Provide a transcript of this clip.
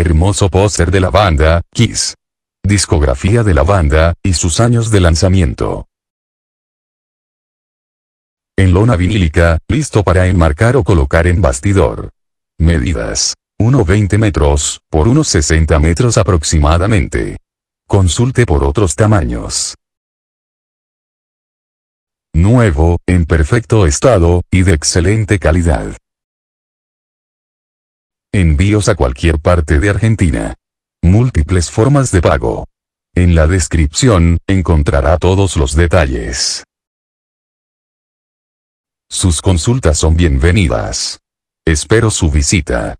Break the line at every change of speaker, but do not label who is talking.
Hermoso póster de la banda, Kiss. Discografía de la banda, y sus años de lanzamiento. En lona vinílica, listo para enmarcar o colocar en bastidor. Medidas. 1,20 metros, por 1,60 metros aproximadamente. Consulte por otros tamaños.
Nuevo, en perfecto estado, y de excelente calidad. Envíos a cualquier
parte de Argentina. Múltiples formas de pago. En la descripción, encontrará todos los detalles. Sus
consultas son bienvenidas. Espero su visita.